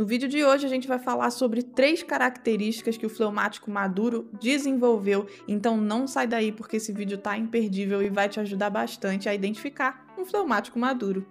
No vídeo de hoje a gente vai falar sobre três características que o fleumático maduro desenvolveu, então não sai daí porque esse vídeo tá imperdível e vai te ajudar bastante a identificar um fleumático maduro.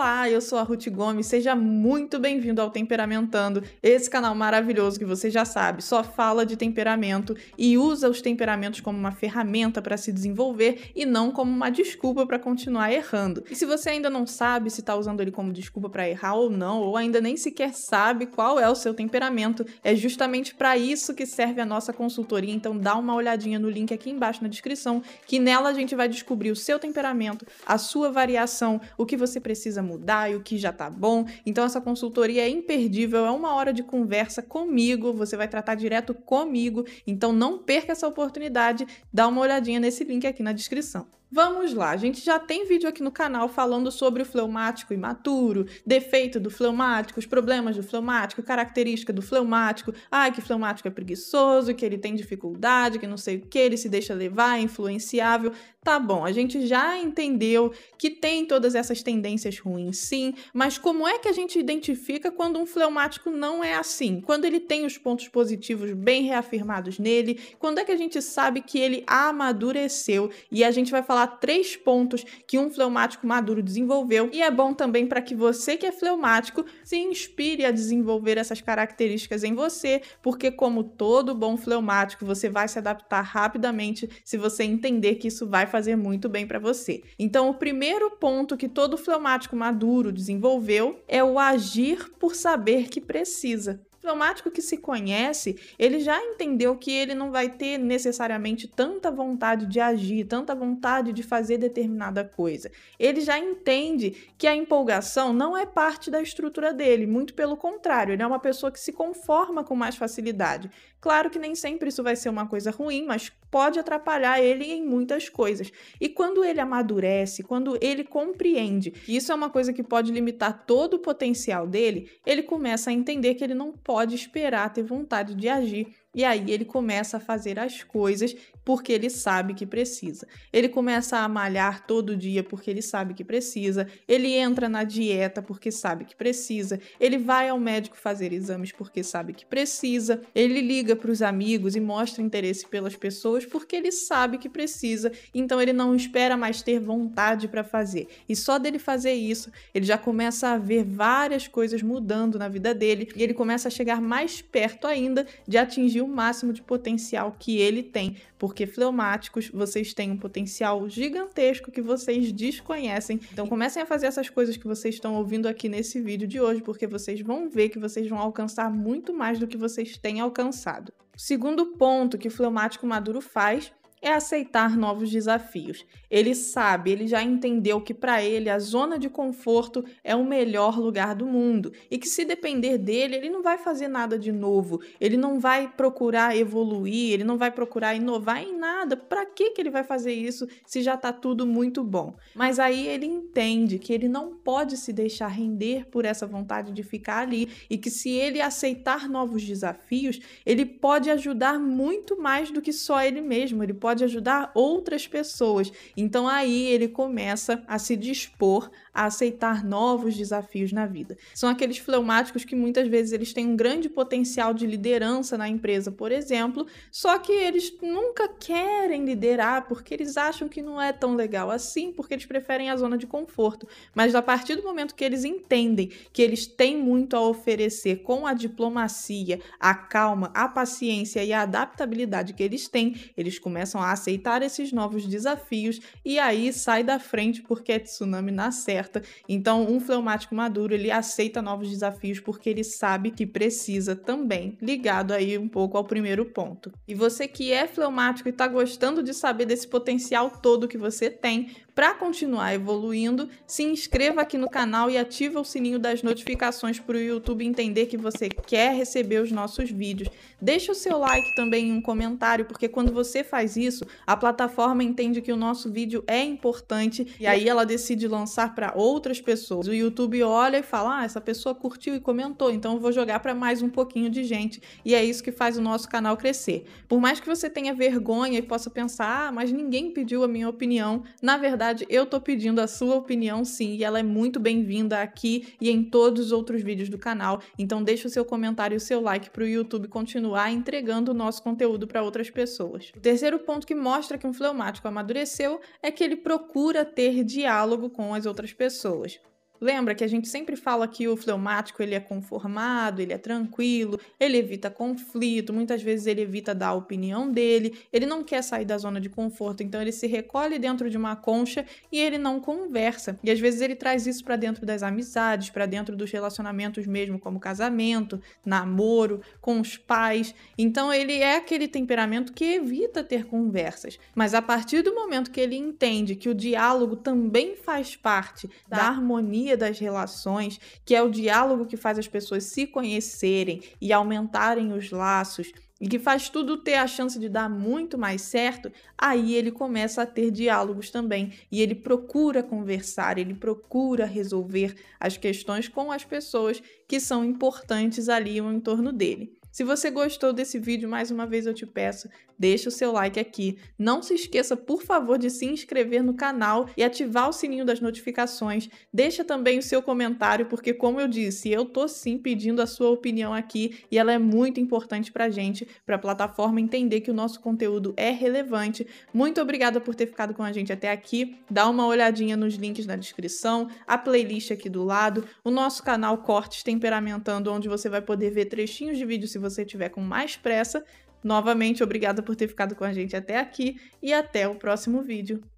Olá, eu sou a Ruth Gomes, seja muito bem-vindo ao Temperamentando, esse canal maravilhoso que você já sabe, só fala de temperamento e usa os temperamentos como uma ferramenta para se desenvolver e não como uma desculpa para continuar errando. E se você ainda não sabe se está usando ele como desculpa para errar ou não, ou ainda nem sequer sabe qual é o seu temperamento, é justamente para isso que serve a nossa consultoria, então dá uma olhadinha no link aqui embaixo na descrição, que nela a gente vai descobrir o seu temperamento, a sua variação, o que você precisa mudar e o que já tá bom. Então essa consultoria é imperdível, é uma hora de conversa comigo, você vai tratar direto comigo. Então não perca essa oportunidade, dá uma olhadinha nesse link aqui na descrição. Vamos lá, a gente já tem vídeo aqui no canal falando sobre o fleumático imaturo, defeito do fleumático, os problemas do fleumático, característica do fleumático, ai que fleumático é preguiçoso, que ele tem dificuldade, que não sei o que, ele se deixa levar, é influenciável. Tá bom, a gente já entendeu que tem todas essas tendências ruins, sim, mas como é que a gente identifica quando um fleumático não é assim? Quando ele tem os pontos positivos bem reafirmados nele? Quando é que a gente sabe que ele amadureceu? E a gente vai falar falar três pontos que um fleumático maduro desenvolveu, e é bom também para que você que é fleumático se inspire a desenvolver essas características em você, porque, como todo bom fleumático, você vai se adaptar rapidamente se você entender que isso vai fazer muito bem para você. Então, o primeiro ponto que todo fleumático maduro desenvolveu é o agir por saber que precisa diplomático que se conhece, ele já entendeu que ele não vai ter necessariamente tanta vontade de agir, tanta vontade de fazer determinada coisa. Ele já entende que a empolgação não é parte da estrutura dele, muito pelo contrário, ele é uma pessoa que se conforma com mais facilidade. Claro que nem sempre isso vai ser uma coisa ruim, mas pode atrapalhar ele em muitas coisas. E quando ele amadurece, quando ele compreende que isso é uma coisa que pode limitar todo o potencial dele, ele começa a entender que ele não pode pode esperar ter vontade de agir e aí ele começa a fazer as coisas porque ele sabe que precisa. Ele começa a malhar todo dia porque ele sabe que precisa. Ele entra na dieta porque sabe que precisa. Ele vai ao médico fazer exames porque sabe que precisa. Ele liga para os amigos e mostra interesse pelas pessoas porque ele sabe que precisa. Então ele não espera mais ter vontade para fazer. E só dele fazer isso, ele já começa a ver várias coisas mudando na vida dele e ele começa a chegar mais perto ainda de atingir o máximo de potencial que ele tem, porque fleumáticos, vocês têm um potencial gigantesco que vocês desconhecem. Então comecem a fazer essas coisas que vocês estão ouvindo aqui nesse vídeo de hoje, porque vocês vão ver que vocês vão alcançar muito mais do que vocês têm alcançado. segundo ponto que o fleumático maduro faz é aceitar novos desafios. Ele sabe, ele já entendeu que para ele a zona de conforto é o melhor lugar do mundo e que se depender dele, ele não vai fazer nada de novo, ele não vai procurar evoluir, ele não vai procurar inovar em nada. Para que que ele vai fazer isso se já está tudo muito bom? Mas aí ele entende que ele não pode se deixar render por essa vontade de ficar ali e que se ele aceitar novos desafios, ele pode ajudar muito mais do que só ele mesmo. Ele pode pode ajudar outras pessoas. Então aí ele começa a se dispor a aceitar novos desafios na vida. São aqueles fleumáticos que muitas vezes eles têm um grande potencial de liderança na empresa, por exemplo, só que eles nunca querem liderar porque eles acham que não é tão legal assim, porque eles preferem a zona de conforto. Mas a partir do momento que eles entendem que eles têm muito a oferecer com a diplomacia, a calma, a paciência e a adaptabilidade que eles têm, eles começam a aceitar esses novos desafios e aí sai da frente porque é tsunami na certa então, um fleumático maduro, ele aceita novos desafios porque ele sabe que precisa também, ligado aí um pouco ao primeiro ponto. E você que é fleumático e está gostando de saber desse potencial todo que você tem, para continuar evoluindo, se inscreva aqui no canal e ative o sininho das notificações para o YouTube entender que você quer receber os nossos vídeos. Deixe o seu like também e um comentário, porque quando você faz isso, a plataforma entende que o nosso vídeo é importante e aí ela decide lançar para outras pessoas. O YouTube olha e fala: "Ah, essa pessoa curtiu e comentou, então eu vou jogar para mais um pouquinho de gente". E é isso que faz o nosso canal crescer. Por mais que você tenha vergonha e possa pensar: "Ah, mas ninguém pediu a minha opinião", na verdade verdade, eu tô pedindo a sua opinião sim, e ela é muito bem-vinda aqui e em todos os outros vídeos do canal. Então deixa o seu comentário e o seu like para o YouTube continuar entregando o nosso conteúdo para outras pessoas. O terceiro ponto que mostra que um fleumático amadureceu é que ele procura ter diálogo com as outras pessoas. Lembra que a gente sempre fala que o fleumático ele é conformado, ele é tranquilo, ele evita conflito, muitas vezes ele evita dar a opinião dele, ele não quer sair da zona de conforto, então ele se recolhe dentro de uma concha e ele não conversa. E às vezes ele traz isso para dentro das amizades, para dentro dos relacionamentos mesmo, como casamento, namoro, com os pais. Então ele é aquele temperamento que evita ter conversas. Mas a partir do momento que ele entende que o diálogo também faz parte da harmonia harmonia das relações, que é o diálogo que faz as pessoas se conhecerem e aumentarem os laços, e que faz tudo ter a chance de dar muito mais certo, aí ele começa a ter diálogos também e ele procura conversar, ele procura resolver as questões com as pessoas que são importantes ali em torno dele. Se você gostou desse vídeo, mais uma vez eu te peço, deixa o seu like aqui. Não se esqueça, por favor, de se inscrever no canal e ativar o sininho das notificações. Deixa também o seu comentário, porque como eu disse, eu tô sim pedindo a sua opinião aqui e ela é muito importante pra gente, pra plataforma entender que o nosso conteúdo é relevante. Muito obrigada por ter ficado com a gente até aqui. Dá uma olhadinha nos links na descrição, a playlist aqui do lado, o nosso canal Cortes Temperamentando, onde você vai poder ver trechinhos de vídeo se se você tiver com mais pressa. Novamente, obrigada por ter ficado com a gente até aqui e até o próximo vídeo.